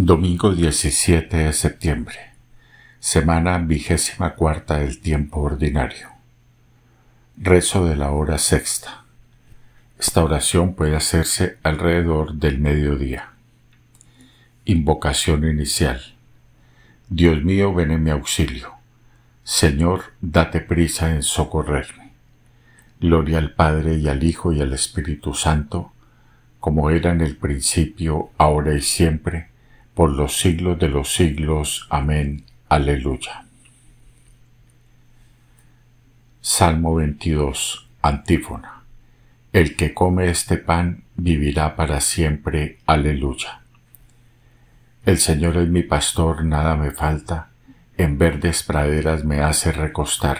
Domingo 17 de septiembre, semana vigésima cuarta del tiempo ordinario. Rezo de la hora sexta. Esta oración puede hacerse alrededor del mediodía. Invocación inicial. Dios mío, ven en mi auxilio. Señor, date prisa en socorrerme. Gloria al Padre y al Hijo y al Espíritu Santo, como era en el principio, ahora y siempre, por los siglos de los siglos. Amén. Aleluya. Salmo 22. Antífona. El que come este pan vivirá para siempre. Aleluya. El Señor es mi pastor, nada me falta. En verdes praderas me hace recostar.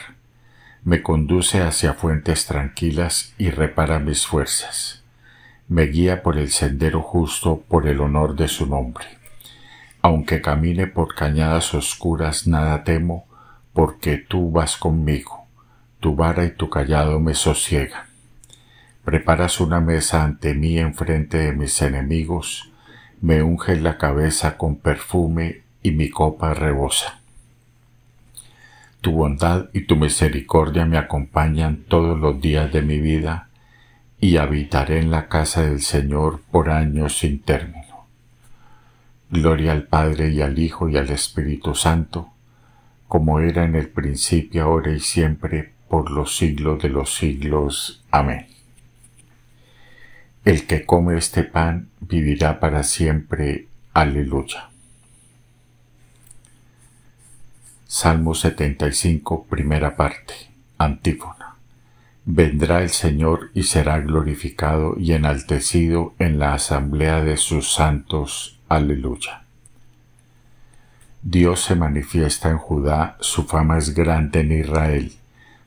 Me conduce hacia fuentes tranquilas y repara mis fuerzas. Me guía por el sendero justo por el honor de su nombre. Aunque camine por cañadas oscuras, nada temo, porque tú vas conmigo, tu vara y tu callado me sosiegan. Preparas una mesa ante mí en frente de mis enemigos, me unges la cabeza con perfume y mi copa rebosa. Tu bondad y tu misericordia me acompañan todos los días de mi vida, y habitaré en la casa del Señor por años internos. Gloria al Padre y al Hijo y al Espíritu Santo, como era en el principio, ahora y siempre, por los siglos de los siglos. Amén. El que come este pan vivirá para siempre. Aleluya. Salmo 75, primera parte. Antífona. Vendrá el Señor y será glorificado y enaltecido en la asamblea de sus santos. Aleluya. Dios se manifiesta en Judá, su fama es grande en Israel,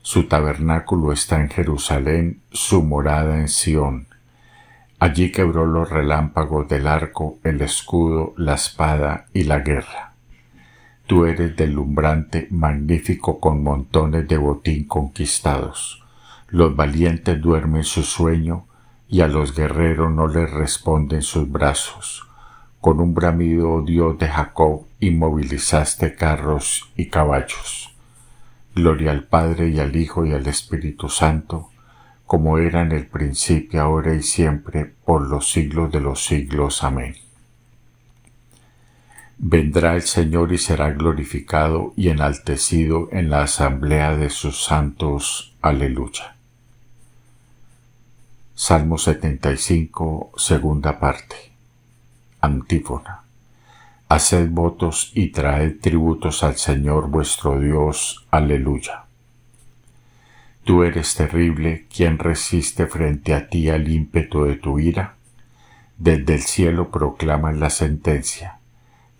su tabernáculo está en Jerusalén, su morada en Sión. Allí quebró los relámpagos del arco, el escudo, la espada y la guerra. Tú eres delumbrante, magnífico con montones de botín conquistados. Los valientes duermen su sueño y a los guerreros no les responden sus brazos. Con un bramido, Dios de Jacob, inmovilizaste carros y caballos. Gloria al Padre y al Hijo y al Espíritu Santo, como era en el principio, ahora y siempre, por los siglos de los siglos. Amén. Vendrá el Señor y será glorificado y enaltecido en la asamblea de sus santos. Aleluya. Salmo 75, segunda parte. Antífona. Haced votos y traed tributos al Señor vuestro Dios. Aleluya. Tú eres terrible, quien resiste frente a ti al ímpetu de tu ira? Desde el cielo proclaman la sentencia.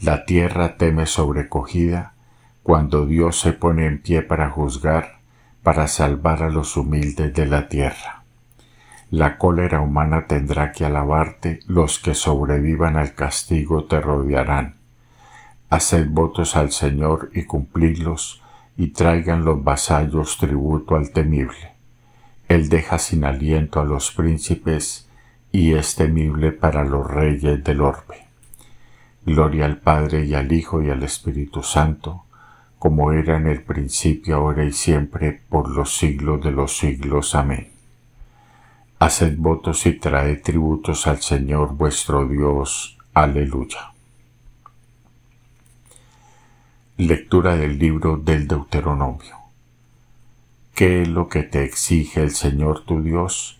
La tierra teme sobrecogida cuando Dios se pone en pie para juzgar, para salvar a los humildes de la tierra la cólera humana tendrá que alabarte, los que sobrevivan al castigo te rodearán. Haced votos al Señor y cumplidlos, y traigan los vasallos tributo al temible. Él deja sin aliento a los príncipes, y es temible para los reyes del orbe. Gloria al Padre y al Hijo y al Espíritu Santo, como era en el principio, ahora y siempre, por los siglos de los siglos. Amén. Haced votos y traed tributos al Señor vuestro Dios. Aleluya. Lectura del libro del Deuteronomio. ¿Qué es lo que te exige el Señor tu Dios?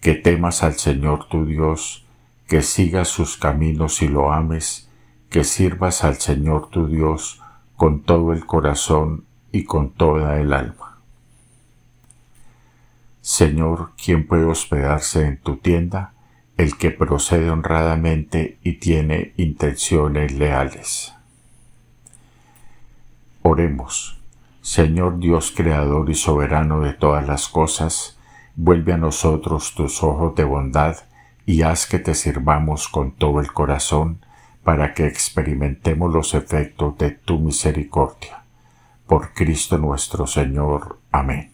Que temas al Señor tu Dios, que sigas sus caminos y lo ames, que sirvas al Señor tu Dios con todo el corazón y con toda el alma. Señor, ¿quién puede hospedarse en tu tienda? El que procede honradamente y tiene intenciones leales. Oremos. Señor Dios Creador y Soberano de todas las cosas, vuelve a nosotros tus ojos de bondad y haz que te sirvamos con todo el corazón para que experimentemos los efectos de tu misericordia. Por Cristo nuestro Señor. Amén.